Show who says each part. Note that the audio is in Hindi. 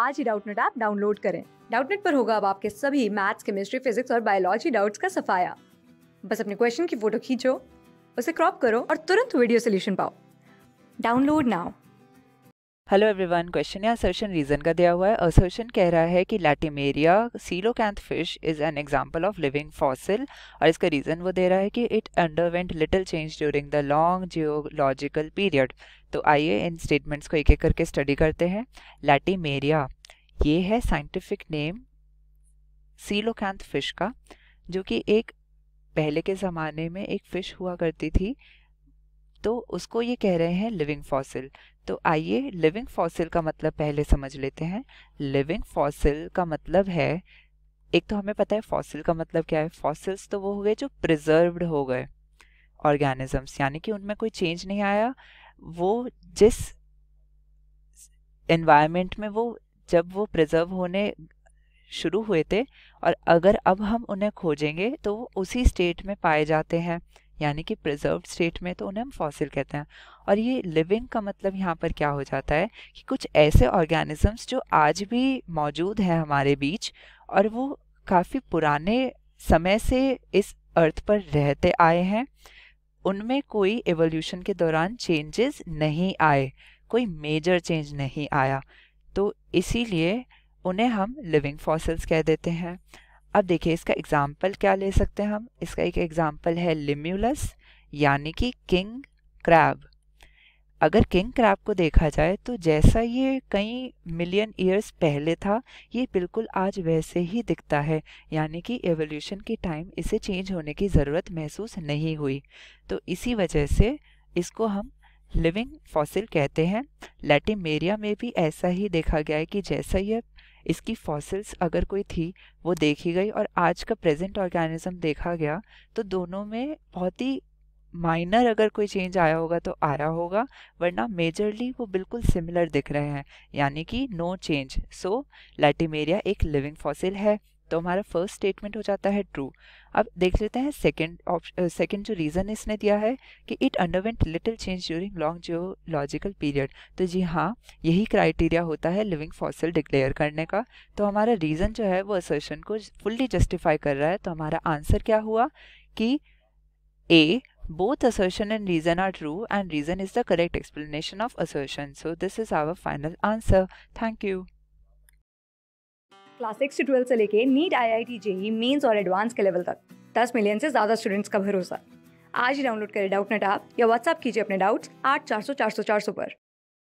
Speaker 1: आज ही डाउटनेट ऐप डाउनलोड करें डाउटनेट पर होगा अब आपके सभी मैथ्स केमिस्ट्री फिजिक्स और बायोलॉजी डाउट्स का सफाया बस अपने क्वेश्चन की फोटो खींचो उसे क्रॉप करो और तुरंत वीडियो सोल्यूशन पाओ download now
Speaker 2: hello everyone question या असर्शन रीजन का दिया हुआ है असर्शन कह रहा है कि latimeria coelacanth fish is an example of living fossil और इसका रीजन वो दे रहा है कि it underwent little change during the long geological period तो आइए इन स्टेटमेंट्स को एक एक करके स्टडी करते हैं लैटीमेरिया ये है साइंटिफिक नेम सीलोकैंथ फिश का जो कि एक पहले के ज़माने में एक फ़िश हुआ करती थी तो उसको ये कह रहे हैं लिविंग फॉसिल तो आइए लिविंग फॉसिल का मतलब पहले समझ लेते हैं लिविंग फॉसिल का मतलब है एक तो हमें पता है फॉसिल का मतलब क्या है फॉसिल्स तो वो हो गए जो प्रिजर्व्ड हो गए ऑर्गेनिजम्स यानी कि उनमें कोई चेंज नहीं आया वो जिस एनवायरनमेंट में वो जब वो प्रिजर्व होने शुरू हुए थे और अगर अब हम उन्हें खोजेंगे तो वो उसी स्टेट में पाए जाते हैं यानी कि प्रिजर्व स्टेट में तो उन्हें हम फॉसिल कहते हैं और ये लिविंग का मतलब यहाँ पर क्या हो जाता है कि कुछ ऐसे ऑर्गेनिजम्स जो आज भी मौजूद हैं हमारे बीच और वो काफ़ी पुराने समय से इस अर्थ पर रहते आए हैं उनमें कोई एवोल्यूशन के दौरान चेंजेस नहीं आए कोई मेजर चेंज नहीं आया तो इसीलिए उन्हें हम लिविंग फॉसिल्स कह देते हैं अब देखिए इसका एग्ज़ाम्पल क्या ले सकते हैं हम इसका एक एग्ज़ाम्पल है लिम्यूलस यानी कि किंग क्रैब अगर किंग क्रैब को देखा जाए तो जैसा ये कई मिलियन ईयर्स पहले था ये बिल्कुल आज वैसे ही दिखता है यानी कि एवोल्यूशन के टाइम इसे चेंज होने की ज़रूरत महसूस नहीं हुई तो इसी वजह से इसको हम लिविंग फॉसिल कहते हैं लैटिमेरिया में भी ऐसा ही देखा गया है कि जैसा ये इसकी फॉसिल्स अगर कोई थी वो देखी गई और आज का प्रेजेंट ऑर्गेनिज्म देखा गया तो दोनों में बहुत ही माइनर अगर कोई चेंज आया होगा तो आ रहा होगा वरना मेजरली वो बिल्कुल सिमिलर दिख रहे हैं यानी कि नो चेंज सो लैटिमेरिया एक लिविंग फॉसिल है तो हमारा फर्स्ट स्टेटमेंट हो जाता है ट्रू अब देख लेते हैं सेकंड ऑप्शन सेकंड जो रीज़न इसने दिया है कि it underwent little change during long geological period तो जी हाँ यही क्राइटेरिया होता है लिविंग फॉसिल डिक्लेयर करने का तो हमारा रीज़न जो है वो असर्शन को फुल्ली जस्टिफाई कर रहा है तो हमारा आंसर क्या हुआ कि A both assertion and reason are true and reason is the correct explanation of assertion. So this is our final answer. Thank you.
Speaker 1: Class six to से लेके NEET I I T JEE mains और एडवांस के लेवल तक दस मिलियन से ज्यादा स्टूडेंट्स का भरोसा आज ही डाउनलोड करें doubt नेट आप या व्हाट्सअप कीजिए अपने डाउट्स आठ चार सौ पर